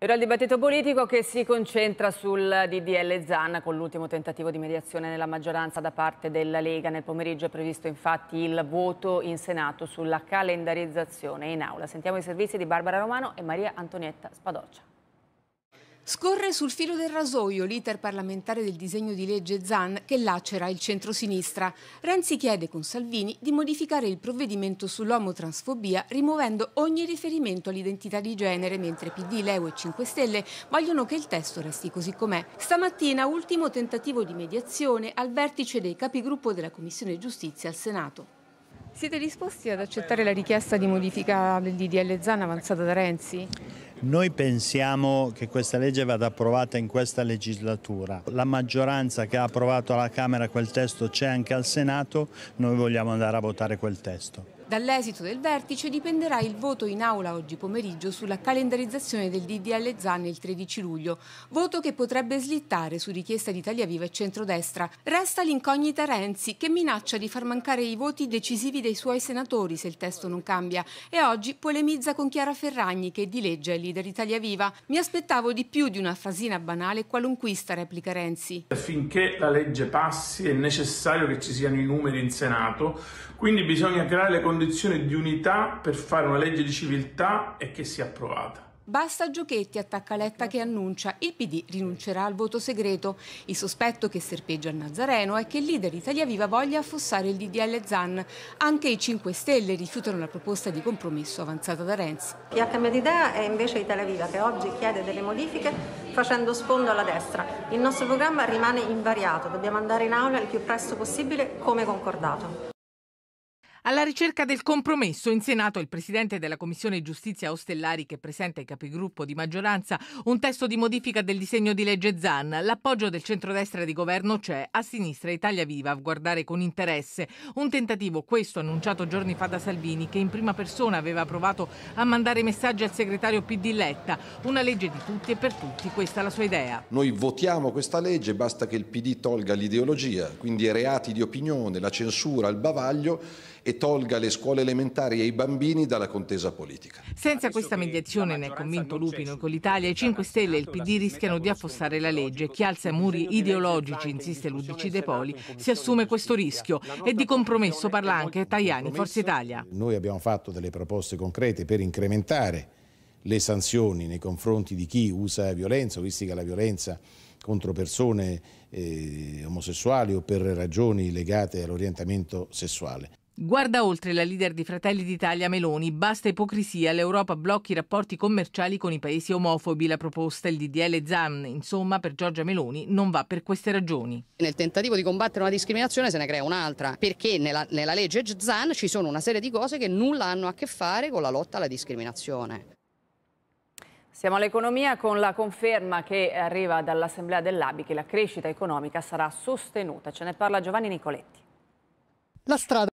ora il dibattito politico che si concentra sul DDL Zan con l'ultimo tentativo di mediazione nella maggioranza da parte della Lega. Nel pomeriggio è previsto infatti il voto in Senato sulla calendarizzazione in aula. Sentiamo i servizi di Barbara Romano e Maria Antonietta Spadoccia. Scorre sul filo del rasoio l'iter parlamentare del disegno di legge Zan che lacera il centrosinistra. Renzi chiede con Salvini di modificare il provvedimento sull'omotransfobia rimuovendo ogni riferimento all'identità di genere, mentre PD, Leo e 5 Stelle vogliono che il testo resti così com'è. Stamattina ultimo tentativo di mediazione al vertice dei capigruppo della Commissione Giustizia al Senato. Siete disposti ad accettare la richiesta di modifica del DDL ZAN avanzata da Renzi? Noi pensiamo che questa legge vada approvata in questa legislatura. La maggioranza che ha approvato alla Camera quel testo c'è anche al Senato, noi vogliamo andare a votare quel testo. Dall'esito del vertice dipenderà il voto in aula oggi pomeriggio sulla calendarizzazione del DDL ZAN il 13 luglio, voto che potrebbe slittare su richiesta di Italia Viva e Centrodestra. Resta l'incognita Renzi che minaccia di far mancare i voti decisivi dei suoi senatori se il testo non cambia e oggi polemizza con Chiara Ferragni che di legge è leader Italia Viva. Mi aspettavo di più di una frasina banale qualunquista, replica Renzi. Affinché la legge passi è necessario che ci siano i numeri in Senato, quindi bisogna creare le condizioni condizione di unità per fare una legge di civiltà e che sia approvata. Basta giochetti, attacca Letta che annuncia. Il PD rinuncerà al voto segreto. Il sospetto che serpeggia il Nazareno è che il leader Italia Viva voglia affossare il DDL Zan. Anche i 5 Stelle rifiutano la proposta di compromesso avanzata da Renzi. Chi ha cambiato idea è invece Italia Viva che oggi chiede delle modifiche facendo sfondo alla destra. Il nostro programma rimane invariato, dobbiamo andare in aula il più presto possibile come concordato. Alla ricerca del compromesso in Senato il Presidente della Commissione Giustizia Ostellari che presenta ai capigruppo di maggioranza un testo di modifica del disegno di legge Zan. L'appoggio del centrodestra di governo c'è, a sinistra Italia Viva a guardare con interesse. Un tentativo, questo annunciato giorni fa da Salvini, che in prima persona aveva provato a mandare messaggi al segretario PD Letta. Una legge di tutti e per tutti, questa è la sua idea. Noi votiamo questa legge, basta che il PD tolga l'ideologia, quindi i reati di opinione, la censura, il bavaglio e tolga le scuole elementari e i bambini dalla contesa politica. Senza questa mediazione, ne è convinto Lupino, con l'Italia i 5 Stelle e il PD rischiano di affossare la legge. Chi alza muri ideologici, insiste l'Udc De Poli, si assume questo rischio e di compromesso parla anche Tajani, Forza Italia. Noi abbiamo fatto delle proposte concrete per incrementare le sanzioni nei confronti di chi usa violenza, visto che la violenza contro persone eh, omosessuali o per ragioni legate all'orientamento sessuale. Guarda oltre la leader di Fratelli d'Italia Meloni, basta ipocrisia, l'Europa blocchi i rapporti commerciali con i paesi omofobi, la proposta il DDL Zan, insomma per Giorgia Meloni non va per queste ragioni. Nel tentativo di combattere una discriminazione se ne crea un'altra, perché nella, nella legge Zan ci sono una serie di cose che nulla hanno a che fare con la lotta alla discriminazione. Siamo all'economia con la conferma che arriva dall'Assemblea dell'ABI che la crescita economica sarà sostenuta. Ce ne parla Giovanni Nicoletti. La strada